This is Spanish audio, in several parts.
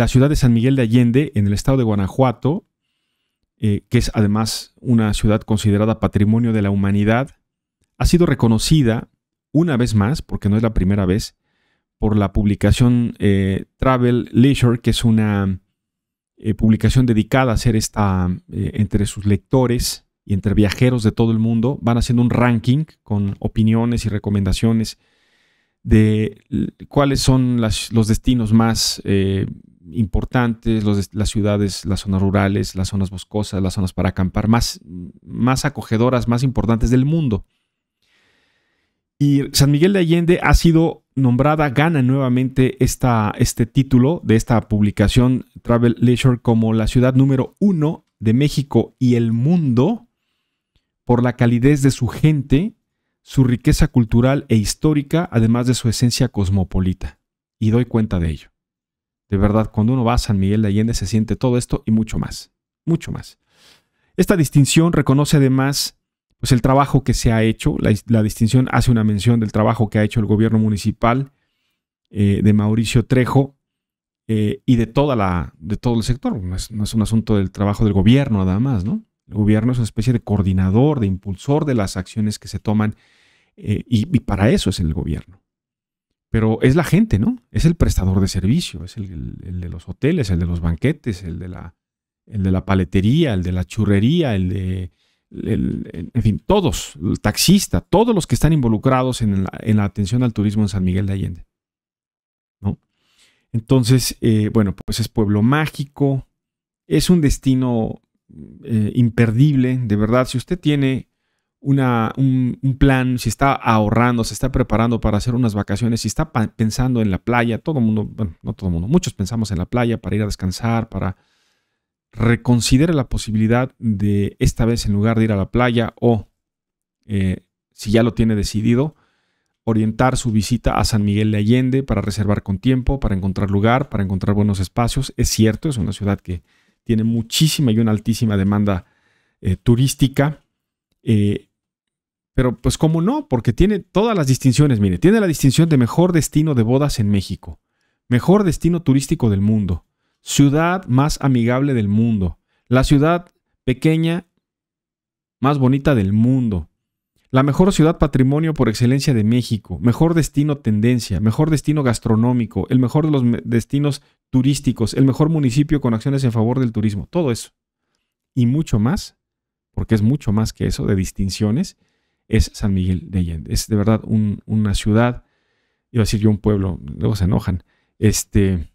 la ciudad de San Miguel de Allende, en el estado de Guanajuato, eh, que es además una ciudad considerada patrimonio de la humanidad, ha sido reconocida una vez más, porque no es la primera vez, por la publicación eh, Travel Leisure, que es una eh, publicación dedicada a hacer esta entre sus lectores y entre viajeros de todo el mundo. Van haciendo un ranking con opiniones y recomendaciones de cuáles son los destinos más importantes, las ciudades, las zonas rurales, las zonas boscosas, las zonas para acampar, más, más acogedoras, más importantes del mundo. Y San Miguel de Allende ha sido nombrada, gana nuevamente esta, este título de esta publicación Travel Leisure como la ciudad número uno de México y el mundo por la calidez de su gente, su riqueza cultural e histórica, además de su esencia cosmopolita. Y doy cuenta de ello. De verdad, cuando uno va a San Miguel de Allende se siente todo esto y mucho más, mucho más. Esta distinción reconoce además pues, el trabajo que se ha hecho, la, distinción hace una mención del trabajo que ha hecho el gobierno municipal eh, de Mauricio Trejo eh, y de, toda la, de todo el sector. No es, un asunto del trabajo del gobierno nada más, ¿no? El gobierno es una especie de coordinador, de impulsor de las acciones que se toman eh, y para eso es el gobierno. Pero es la gente, ¿no? Es el prestador de servicio, es el, de los hoteles, el de los banquetes, el de la, el de la paletería, el de la churrería, el de, en fin, todos, el taxista, todos los que están involucrados en la, atención al turismo en San Miguel de Allende. Entonces, eh, bueno, pues es pueblo mágico, es un destino eh, imperdible, de verdad, si usted tiene una, un, plan, si está ahorrando, se está preparando para hacer unas vacaciones, si está pensando en la playa, todo el mundo, bueno, no todo el mundo, muchos pensamos en la playa para ir a descansar, para reconsidere la posibilidad de esta vez en lugar de ir a la playa o, eh, si ya lo tiene decidido, orientar su visita a San Miguel de Allende para reservar con tiempo, para encontrar lugar, para encontrar buenos espacios. Es cierto, es una ciudad que tiene muchísima y una altísima demanda eh, turística. Eh, pero pues cómo no, porque tiene todas las distinciones. Mire, tiene la distinción de mejor destino de bodas en México, mejor destino turístico del mundo, ciudad más amigable del mundo, la ciudad pequeña más bonita del mundo, la mejor ciudad patrimonio por excelencia de México, mejor destino tendencia, mejor destino gastronómico, el mejor de los destinos turísticos, el mejor municipio con acciones en favor del turismo, todo eso. Y mucho más, porque es mucho más que eso de distinciones es San Miguel de Allende. Es de verdad una ciudad, iba a decir yo un pueblo, luego se enojan. Este,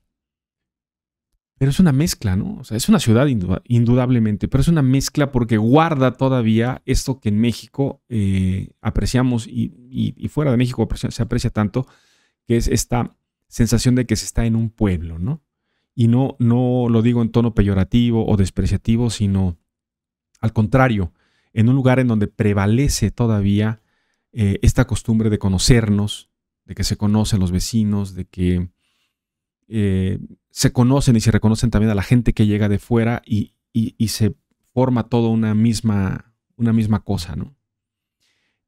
pero es una mezcla, ¿no? O sea, es una ciudad indudablemente, pero es una mezcla porque guarda todavía esto que en México eh, apreciamos y, y, fuera de México se aprecia tanto, que es esta sensación de que se está en un pueblo, ¿no? Y no, no lo digo en tono peyorativo o despreciativo, sino al contrario, en un lugar en donde prevalece todavía eh, esta costumbre de conocernos, de que se conocen los vecinos, de que eh, se conocen y se reconocen también a la gente que llega de fuera y, se forma toda una misma, una misma cosa, ¿no?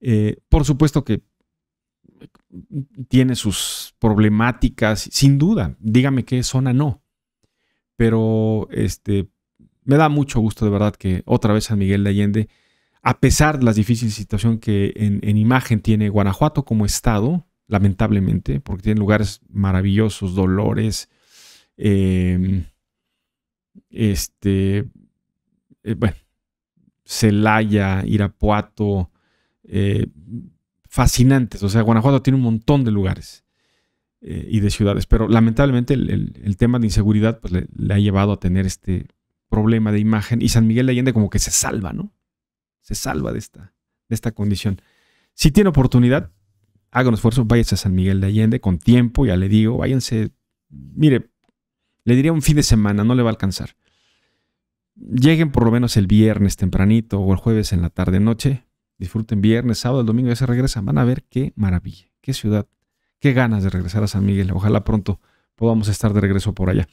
Eh, por supuesto que tiene sus problemáticas, sin duda. Dígame qué zona no. Pero este, me da mucho gusto de verdad que otra vez San Miguel de Allende a pesar de la difícil situación que en, imagen tiene Guanajuato como estado, lamentablemente, porque tiene lugares maravillosos, Dolores, em, este, eh, bueno, Celaya, Irapuato, eh, fascinantes. O sea, Guanajuato tiene un montón de lugares eh, y de ciudades, pero lamentablemente el, tema de inseguridad pues, le ha llevado a tener este problema de imagen y San Miguel de Allende como que se salva, ¿no? se salva de esta, de esta condición. Si tiene oportunidad, haga un esfuerzo, váyase a San Miguel de Allende con tiempo, ya le digo, váyanse, mire, le diría un fin de semana, no le va a alcanzar. Lleguen por lo menos el viernes tempranito o el jueves en la tarde noche, disfruten viernes, sábado, domingo, ya se regresan, van a ver qué maravilla, qué ciudad, qué ganas de regresar a San Miguel, ojalá pronto podamos estar de regreso por allá.